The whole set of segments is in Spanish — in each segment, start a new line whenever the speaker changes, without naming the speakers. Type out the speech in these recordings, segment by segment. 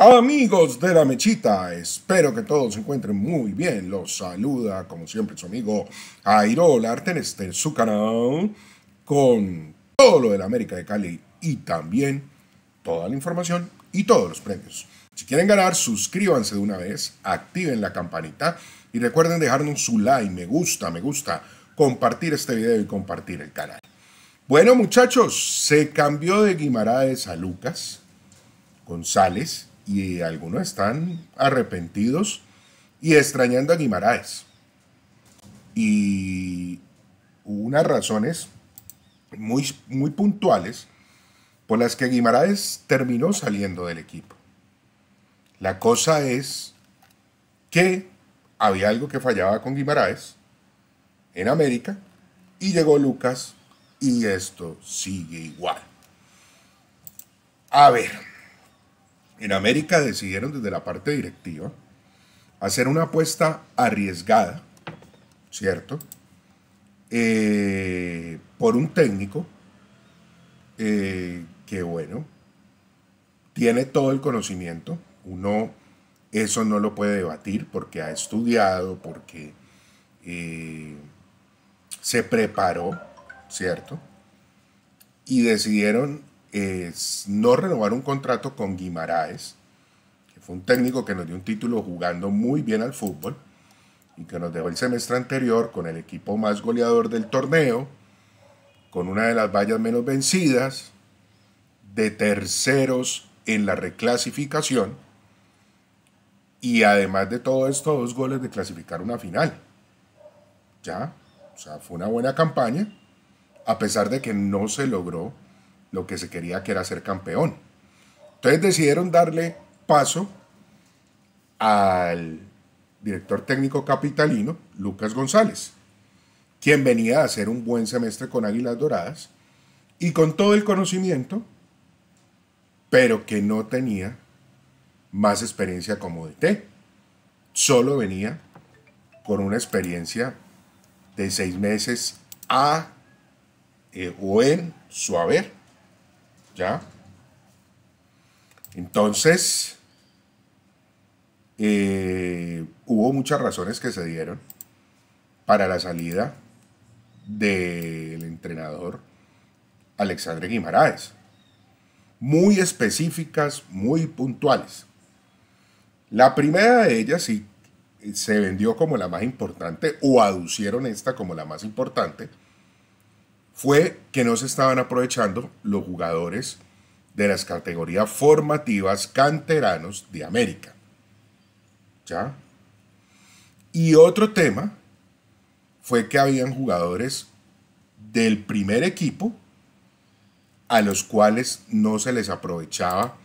Amigos de la mechita, espero que todos se encuentren muy bien. Los saluda, como siempre, su amigo airo Arteneste en su canal con todo lo de la América de Cali y también toda la información y todos los premios. Si quieren ganar, suscríbanse de una vez, activen la campanita y recuerden dejarnos su like, me gusta, me gusta, compartir este video y compartir el canal. Bueno, muchachos, se cambió de Guimaraes a Lucas González y algunos están arrepentidos y extrañando a Guimaraes. Y unas razones muy, muy puntuales por las que Guimaraes terminó saliendo del equipo. La cosa es que había algo que fallaba con Guimaraes en América y llegó Lucas y esto sigue igual. A ver, en América decidieron desde la parte directiva hacer una apuesta arriesgada, ¿cierto? Eh, por un técnico eh, que, bueno, tiene todo el conocimiento. Uno eso no lo puede debatir porque ha estudiado, porque eh, se preparó, ¿cierto? Y decidieron es no renovar un contrato con Guimaraes, que fue un técnico que nos dio un título jugando muy bien al fútbol y que nos dejó el semestre anterior con el equipo más goleador del torneo, con una de las vallas menos vencidas, de terceros en la reclasificación y además de todo esto, dos goles de clasificar una final. Ya, o sea, fue una buena campaña, a pesar de que no se logró lo que se quería que era ser campeón. Entonces decidieron darle paso al director técnico capitalino, Lucas González, quien venía a hacer un buen semestre con Águilas Doradas y con todo el conocimiento, pero que no tenía más experiencia como DT. Solo venía con una experiencia de seis meses a eh, o en su haber ¿Ya? Entonces, eh, hubo muchas razones que se dieron para la salida del entrenador Alexandre Guimaraes. Muy específicas, muy puntuales. La primera de ellas se vendió como la más importante o aducieron esta como la más importante fue que no se estaban aprovechando los jugadores de las categorías formativas canteranos de América. ¿Ya? Y otro tema fue que habían jugadores del primer equipo a los cuales no se les aprovechaba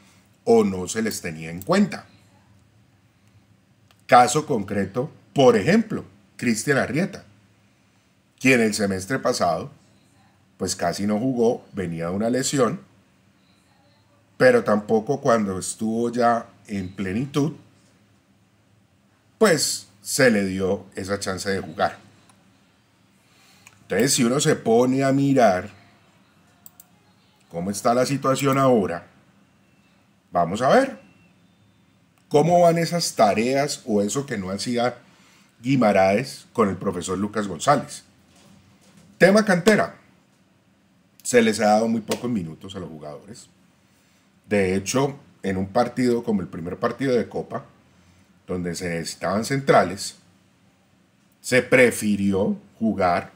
o no se les tenía en cuenta. Caso concreto, por ejemplo, Cristian Arrieta, quien el semestre pasado pues casi no jugó, venía de una lesión, pero tampoco cuando estuvo ya en plenitud, pues se le dio esa chance de jugar. Entonces, si uno se pone a mirar cómo está la situación ahora, vamos a ver cómo van esas tareas o eso que no hacía Guimaraes con el profesor Lucas González. Tema cantera. Se les ha dado muy pocos minutos a los jugadores. De hecho, en un partido como el primer partido de Copa, donde se necesitaban centrales, se prefirió jugar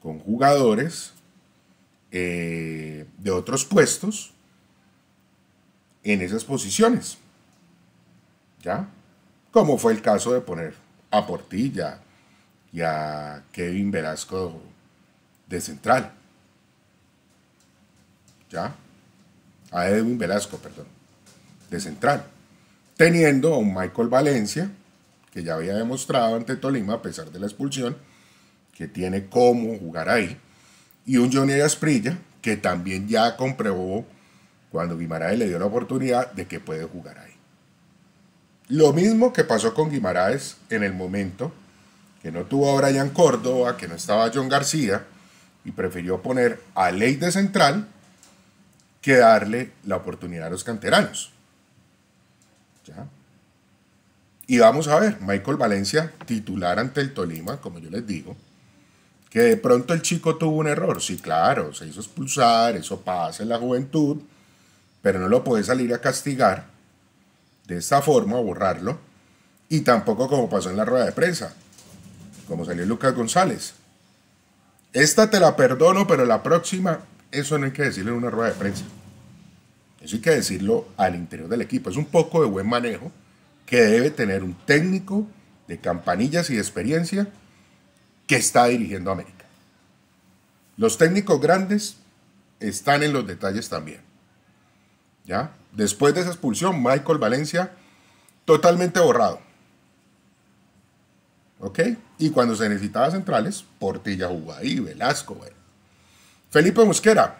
con jugadores eh, de otros puestos en esas posiciones. ¿Ya? Como fue el caso de poner a Portilla y a Kevin Velasco de central. ¿ya? A Edwin Velasco, perdón, de central. Teniendo a un Michael Valencia, que ya había demostrado ante Tolima, a pesar de la expulsión, que tiene cómo jugar ahí. Y un Johnny Asprilla, que también ya comprobó cuando Guimaraes le dio la oportunidad de que puede jugar ahí. Lo mismo que pasó con Guimaraes en el momento que no tuvo a Brian Córdoba, que no estaba John García, y prefirió poner a Ley de Central que darle la oportunidad a los canteranos. Y vamos a ver, Michael Valencia, titular ante el Tolima, como yo les digo, que de pronto el chico tuvo un error, sí, claro, se hizo expulsar, eso pasa en la juventud, pero no lo puede salir a castigar de esta forma, a borrarlo, y tampoco como pasó en la rueda de prensa, como salió Lucas González. Esta te la perdono, pero la próxima eso no hay que decirlo en una rueda de prensa. Eso hay que decirlo al interior del equipo. Es un poco de buen manejo que debe tener un técnico de campanillas y de experiencia que está dirigiendo a América. Los técnicos grandes están en los detalles también. ¿Ya? Después de esa expulsión, Michael Valencia totalmente borrado. ¿Ok? Y cuando se necesitaba centrales, Portilla jugó ahí, Velasco, bueno. Felipe Mosquera,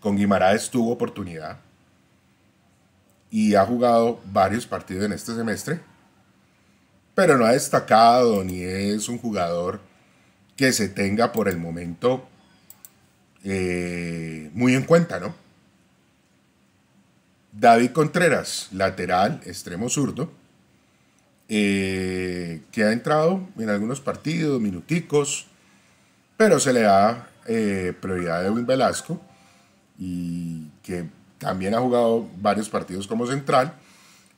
con Guimaraes tuvo oportunidad y ha jugado varios partidos en este semestre, pero no ha destacado ni es un jugador que se tenga por el momento eh, muy en cuenta, ¿no? David Contreras, lateral, extremo zurdo, eh, que ha entrado en algunos partidos, minuticos, pero se le ha eh, prioridad de un Velasco y que también ha jugado varios partidos como central,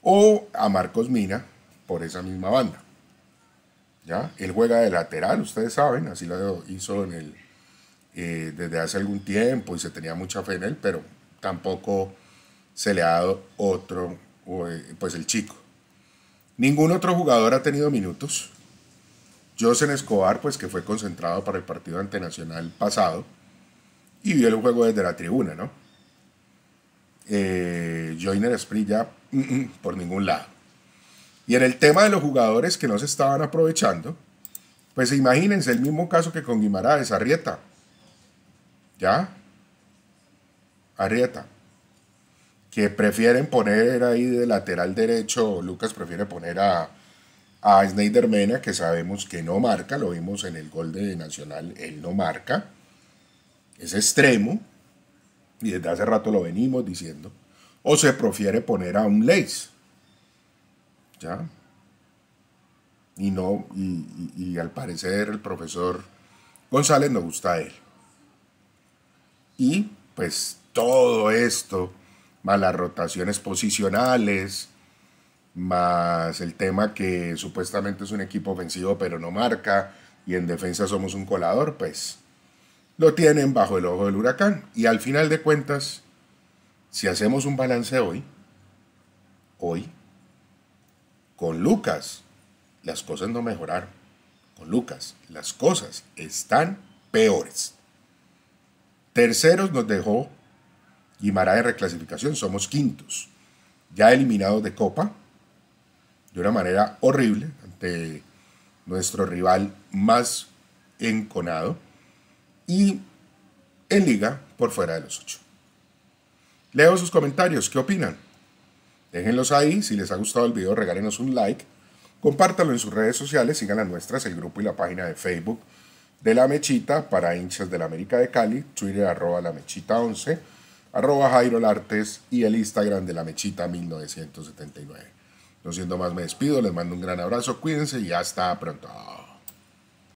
o a Marcos Mina por esa misma banda. ¿Ya? Él juega de lateral, ustedes saben, así lo hizo eh, desde hace algún tiempo y se tenía mucha fe en él, pero tampoco se le ha dado otro, eh, pues el chico. Ningún otro jugador ha tenido minutos, josé Escobar, pues que fue concentrado para el partido ante pasado y vio el juego desde la tribuna, ¿no? Eh, Joyner Esprilla ya mm, mm, por ningún lado. Y en el tema de los jugadores que no se estaban aprovechando, pues imagínense el mismo caso que con Guimaraes, Arrieta. ¿Ya? Arrieta. Que prefieren poner ahí de lateral derecho, Lucas prefiere poner a, a Snyder Mena, que sabemos que no marca, lo vimos en el gol de Nacional, él no marca, es extremo, y desde hace rato lo venimos diciendo, o se prefiere poner a un Leis, ¿ya? Y, no, y, al parecer el profesor González no gusta a él. Y pues todo esto, malas rotaciones posicionales, más el tema que supuestamente es un equipo ofensivo pero no marca y en defensa somos un colador, pues lo tienen bajo el ojo del huracán. Y al final de cuentas, si hacemos un balance hoy, hoy, con Lucas, las cosas no mejoraron. Con Lucas, las cosas están peores. Terceros nos dejó Guimara de reclasificación, somos quintos. Ya eliminados de Copa, de una manera horrible ante nuestro rival más enconado y en liga por fuera de los ocho. Leo sus comentarios, ¿qué opinan? Déjenlos ahí, si les ha gustado el video regálenos un like, compártanlo en sus redes sociales, sigan las nuestras, el grupo y la página de Facebook de La Mechita para hinchas del América de Cali, Twitter arroba La Mechita 11, arroba Jairo Lartes y el Instagram de La Mechita 1979. No siendo más, me despido, les mando un gran abrazo, cuídense y hasta pronto.